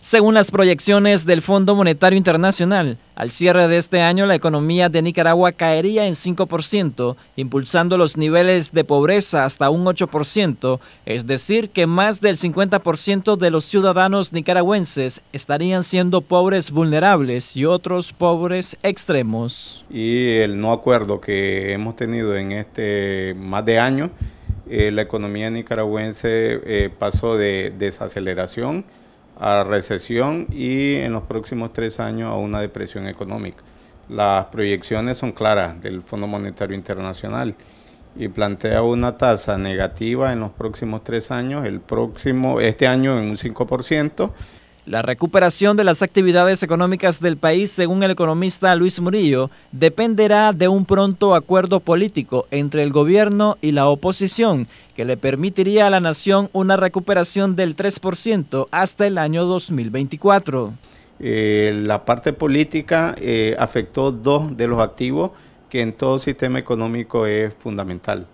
Según las proyecciones del Fondo Monetario Internacional, al cierre de este año la economía de Nicaragua caería en 5%, impulsando los niveles de pobreza hasta un 8%, es decir, que más del 50% de los ciudadanos nicaragüenses estarían siendo pobres vulnerables y otros pobres extremos. Y el no acuerdo que hemos tenido en este más de año, eh, la economía nicaragüense eh, pasó de desaceleración a recesión y en los próximos tres años a una depresión económica. Las proyecciones son claras del Fondo Monetario Internacional y plantea una tasa negativa en los próximos tres años, el próximo, este año en un 5%, la recuperación de las actividades económicas del país, según el economista Luis Murillo, dependerá de un pronto acuerdo político entre el gobierno y la oposición, que le permitiría a la nación una recuperación del 3% hasta el año 2024. Eh, la parte política eh, afectó dos de los activos que en todo sistema económico es fundamental,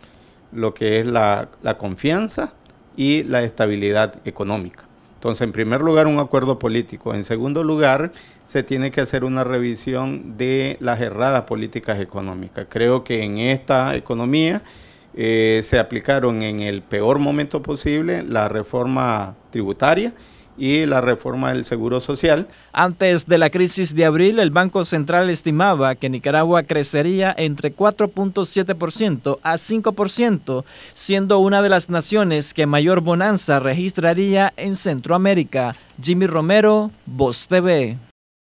lo que es la confianza y la estabilidad económica. Entonces, en primer lugar, un acuerdo político. En segundo lugar, se tiene que hacer una revisión de las erradas políticas económicas. Creo que en esta economía eh, se aplicaron en el peor momento posible la reforma tributaria y la reforma del Seguro Social. Antes de la crisis de abril, el Banco Central estimaba que Nicaragua crecería entre 4.7% a 5%, siendo una de las naciones que mayor bonanza registraría en Centroamérica. Jimmy Romero, Voz TV.